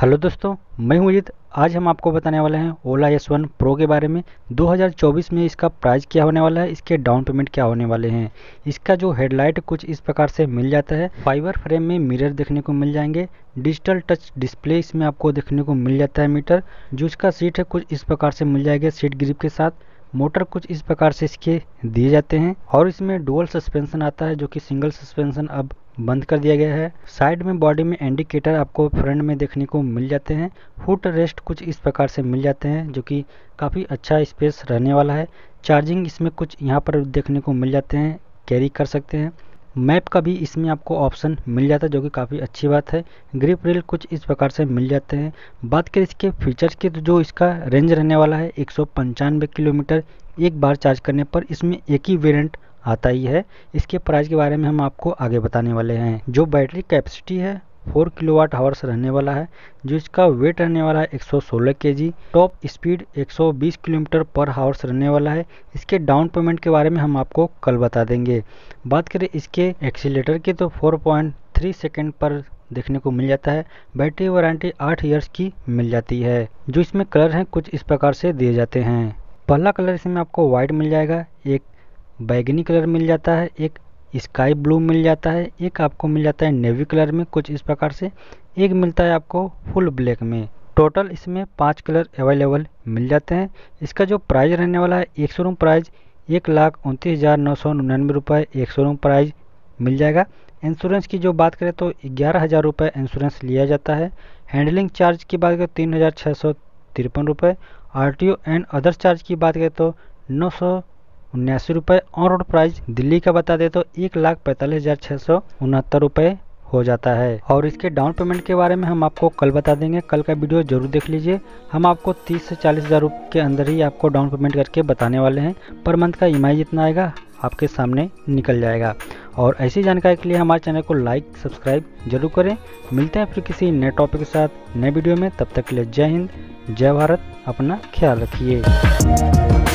hello दोस्तों मैं हूं अजीत आज हम आपको बताने वाले हैं ओला एस वन प्रो के बारे में 2024 में इसका प्राइस क्या होने वाला है इसके डाउन पेमेंट क्या होने वाले हैं इसका जो हेडलाइट कुछ इस प्रकार से मिल जाता है फाइबर फ्रेम में मिरर देखने को मिल जाएंगे डिजिटल टच डिस्प्ले इसमें आपको देखने को मिल जाता है मीटर जो इसका सीट है कुछ इस प्रकार से मिल जाएगा सीट ग्रिप के साथ मोटर कुछ इस प्रकार से इसके दिए जाते हैं और इसमें डुअल सस्पेंशन आता है जो कि सिंगल सस्पेंशन अब बंद कर दिया गया है साइड में बॉडी में इंडिकेटर आपको फ्रंट में देखने को मिल जाते हैं फुट रेस्ट कुछ इस प्रकार से मिल जाते हैं जो कि काफ़ी अच्छा स्पेस रहने वाला है चार्जिंग इसमें कुछ यहाँ पर देखने को मिल जाते हैं कैरी कर सकते हैं मैप का भी इसमें आपको ऑप्शन मिल जाता है जो कि काफ़ी अच्छी बात है ग्रिप रेल कुछ इस प्रकार से मिल जाते हैं बात करें इसके फीचर्स की तो जो इसका रेंज रहने वाला है एक किलोमीटर एक बार चार्ज करने पर इसमें एक ही वेरिएंट आता ही है इसके प्राइस के बारे में हम आपको आगे बताने वाले हैं जो बैटरी कैपेसिटी है फोर किलो वाट हावर्स रहने वाला है जिसका वेट रहने वाला है 116 KG top speed 120 kilometre per hours रहने वाला है इसके डाउन पेमेंट के बारे में हम आपको कल बता देंगे बात करें इसके एक्सीटर की तो 4.3 सेकेंड पर देखने को मिल जाता है बैटरी वारंटी आठ ईयर्स की मिल जाती है जो इसमें कलर हैं कुछ इस प्रकार से दिए जाते हैं पहला कलर इसमें आपको वाइट मिल जाएगा एक बैगनी कलर मिल जाता है एक स्काई ब्लू मिल जाता है एक आपको मिल जाता है नेवी कलर में कुछ इस प्रकार से एक मिलता है आपको फुल ब्लैक में टोटल इसमें पाँच कलर अवेलेबल मिल जाते हैं इसका जो प्राइस रहने वाला है एक शोरूम प्राइस एक लाख उनतीस हज़ार नौ सौ निन्यानवे रुपये एक शोरूम प्राइज मिल जाएगा इंश्योरेंस की जो बात करें तो ग्यारह हज़ार रुपये इंश्योरेंस लिया जाता है हैंडलिंग चार्ज की बात करें तीन हज़ार छः सौ तिरपन रुपये R T O and other charge की बात करें तो नौ सौ उन्यासी रुपये ऑन रोड प्राइस दिल्ली का बता दे तो एक लाख पैंतालीस हज़ार छः सौ उनहत्तर रुपये हो जाता है और इसके डाउन पेमेंट के बारे में हम आपको कल बता देंगे कल का वीडियो जरूर देख लीजिए हम आपको तीस से चालीस हज़ार रुपये के अंदर ही आपको डाउन पेमेंट करके बताने वाले हैं पर मंथ का ई e जितना आएगा आपके सामने निकल जाएगा और ऐसी जानकारी के लिए हमारे चैनल को लाइक सब्सक्राइब जरूर करें मिलते हैं फिर किसी नए टॉपिक के साथ नए वीडियो में तब तक के लिए जय हिंद जय भारत अपना ख्याल रखिए